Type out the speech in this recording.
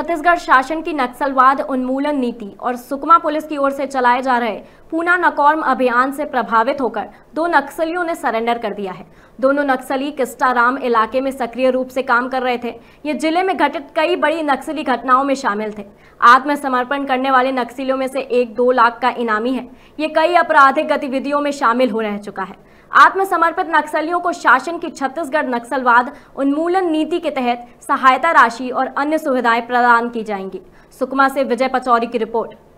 छत्तीसगढ़ शासन की नक्सलवाद उन्मूलन नीति और सुकमा पुलिस की ओर से चलाए जा रहे पूना नकौर्म अभियान से प्रभावित होकर दो नक्सलियों ने सरेंडर कर दिया है दोनों नक्सली किस्टाराम इलाके में सक्रिय रूप से काम कर रहे थे ये जिले में घटित कई बड़ी नक्सली घटनाओं में शामिल थे आत्मसमर्पण करने वाले नक्सलियों में से एक दो लाख का इनामी है ये कई आपराधिक गतिविधियों में शामिल हो रह चुका है आत्मसमर्पित नक्सलियों को शासन की छत्तीसगढ़ नक्सलवाद उन्मूलन नीति के तहत सहायता राशि और अन्य सुविधाएं प्रदान की जाएंगी सुकमा से विजय पचौरी की रिपोर्ट